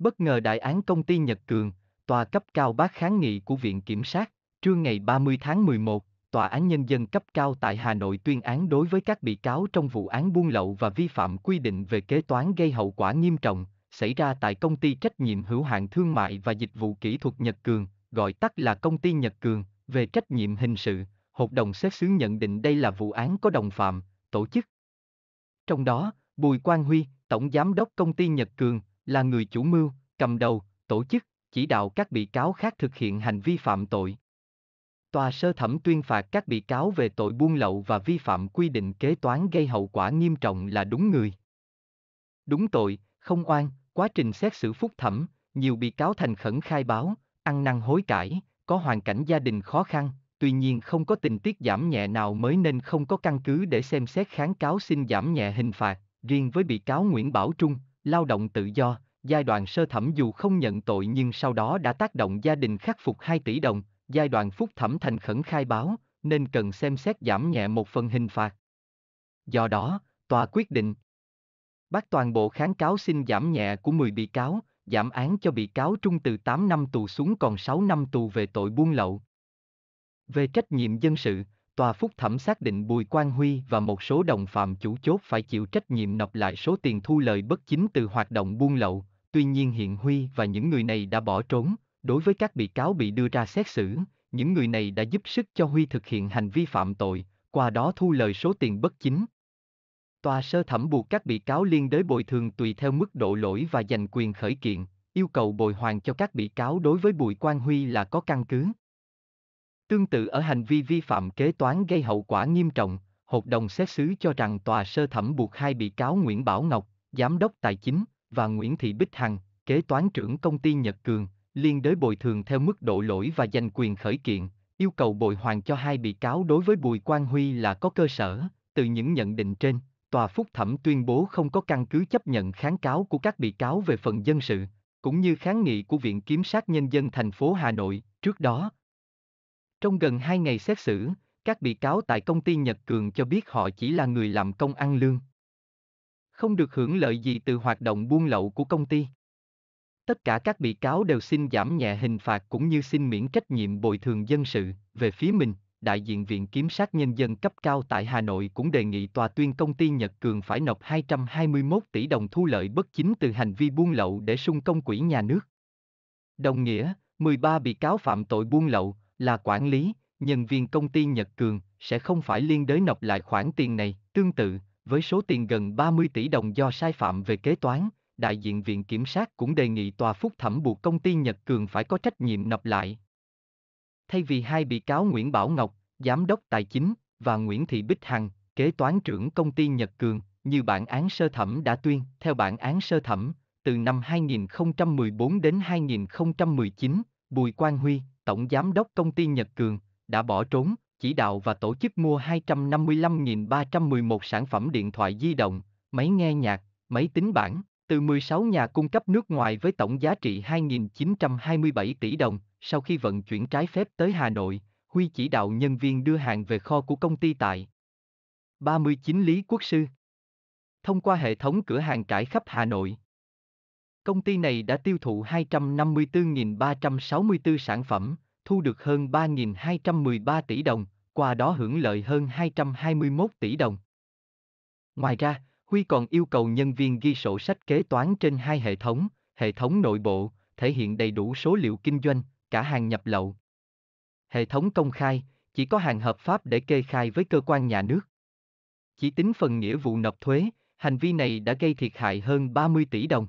Bất ngờ đại án công ty Nhật Cường, tòa cấp cao bác kháng nghị của Viện Kiểm sát, trưa ngày 30 tháng 11, Tòa án Nhân dân cấp cao tại Hà Nội tuyên án đối với các bị cáo trong vụ án buôn lậu và vi phạm quy định về kế toán gây hậu quả nghiêm trọng, xảy ra tại công ty trách nhiệm hữu hạn thương mại và dịch vụ kỹ thuật Nhật Cường, gọi tắt là công ty Nhật Cường, về trách nhiệm hình sự, Hộp đồng xét xử nhận định đây là vụ án có đồng phạm, tổ chức. Trong đó, Bùi Quang Huy, Tổng Giám đốc công ty Nhật Cường, là người chủ mưu, cầm đầu, tổ chức, chỉ đạo các bị cáo khác thực hiện hành vi phạm tội. Tòa sơ thẩm tuyên phạt các bị cáo về tội buôn lậu và vi phạm quy định kế toán gây hậu quả nghiêm trọng là đúng người. Đúng tội, không oan, quá trình xét xử phúc thẩm, nhiều bị cáo thành khẩn khai báo, ăn năn hối cải, có hoàn cảnh gia đình khó khăn, tuy nhiên không có tình tiết giảm nhẹ nào mới nên không có căn cứ để xem xét kháng cáo xin giảm nhẹ hình phạt. Riêng với bị cáo Nguyễn Bảo Trung, lao động tự do, giai đoạn sơ thẩm dù không nhận tội nhưng sau đó đã tác động gia đình khắc phục 2 tỷ đồng, giai đoạn phúc thẩm thành khẩn khai báo, nên cần xem xét giảm nhẹ một phần hình phạt. Do đó, tòa quyết định bác toàn bộ kháng cáo xin giảm nhẹ của 10 bị cáo, giảm án cho bị cáo trung từ 8 năm tù xuống còn 6 năm tù về tội buôn lậu. Về trách nhiệm dân sự, Tòa phúc thẩm xác định Bùi Quang Huy và một số đồng phạm chủ chốt phải chịu trách nhiệm nộp lại số tiền thu lợi bất chính từ hoạt động buôn lậu, tuy nhiên hiện Huy và những người này đã bỏ trốn, đối với các bị cáo bị đưa ra xét xử, những người này đã giúp sức cho Huy thực hiện hành vi phạm tội, qua đó thu lời số tiền bất chính. Tòa sơ thẩm buộc các bị cáo liên đới bồi thường tùy theo mức độ lỗi và giành quyền khởi kiện, yêu cầu bồi hoàn cho các bị cáo đối với Bùi Quang Huy là có căn cứ. Tương tự ở hành vi vi phạm kế toán gây hậu quả nghiêm trọng, hội đồng xét xử cho rằng tòa sơ thẩm buộc hai bị cáo Nguyễn Bảo Ngọc, giám đốc tài chính, và Nguyễn Thị Bích Hằng, kế toán trưởng công ty Nhật Cường, liên đới bồi thường theo mức độ lỗi và giành quyền khởi kiện, yêu cầu bồi hoàn cho hai bị cáo đối với Bùi Quang Huy là có cơ sở. Từ những nhận định trên, tòa phúc thẩm tuyên bố không có căn cứ chấp nhận kháng cáo của các bị cáo về phần dân sự, cũng như kháng nghị của Viện Kiểm sát Nhân dân thành phố Hà Nội. Trước đó, trong gần 2 ngày xét xử, các bị cáo tại công ty Nhật Cường cho biết họ chỉ là người làm công ăn lương. Không được hưởng lợi gì từ hoạt động buôn lậu của công ty. Tất cả các bị cáo đều xin giảm nhẹ hình phạt cũng như xin miễn trách nhiệm bồi thường dân sự. Về phía mình, đại diện Viện Kiểm sát Nhân dân cấp cao tại Hà Nội cũng đề nghị tòa tuyên công ty Nhật Cường phải nộp 221 tỷ đồng thu lợi bất chính từ hành vi buôn lậu để sung công quỹ nhà nước. Đồng nghĩa, 13 bị cáo phạm tội buôn lậu, là quản lý, nhân viên công ty Nhật Cường sẽ không phải liên đới nộp lại khoản tiền này. Tương tự, với số tiền gần 30 tỷ đồng do sai phạm về kế toán, đại diện Viện Kiểm sát cũng đề nghị tòa phúc thẩm buộc công ty Nhật Cường phải có trách nhiệm nộp lại. Thay vì hai bị cáo Nguyễn Bảo Ngọc, Giám đốc Tài chính, và Nguyễn Thị Bích Hằng, kế toán trưởng công ty Nhật Cường, như bản án sơ thẩm đã tuyên, theo bản án sơ thẩm, từ năm 2014 đến 2019, Bùi Quang Huy, tổng giám đốc công ty Nhật Cường, đã bỏ trốn, chỉ đạo và tổ chức mua 255.311 sản phẩm điện thoại di động, máy nghe nhạc, máy tính bảng, từ 16 nhà cung cấp nước ngoài với tổng giá trị 2.927 tỷ đồng. Sau khi vận chuyển trái phép tới Hà Nội, Huy chỉ đạo nhân viên đưa hàng về kho của công ty tại 39 Lý Quốc Sư. Thông qua hệ thống cửa hàng trải khắp Hà Nội, Công ty này đã tiêu thụ 254.364 sản phẩm, thu được hơn 3.213 tỷ đồng, qua đó hưởng lợi hơn 221 tỷ đồng. Ngoài ra, Huy còn yêu cầu nhân viên ghi sổ sách kế toán trên hai hệ thống, hệ thống nội bộ, thể hiện đầy đủ số liệu kinh doanh, cả hàng nhập lậu. Hệ thống công khai, chỉ có hàng hợp pháp để kê khai với cơ quan nhà nước. Chỉ tính phần nghĩa vụ nộp thuế, hành vi này đã gây thiệt hại hơn 30 tỷ đồng.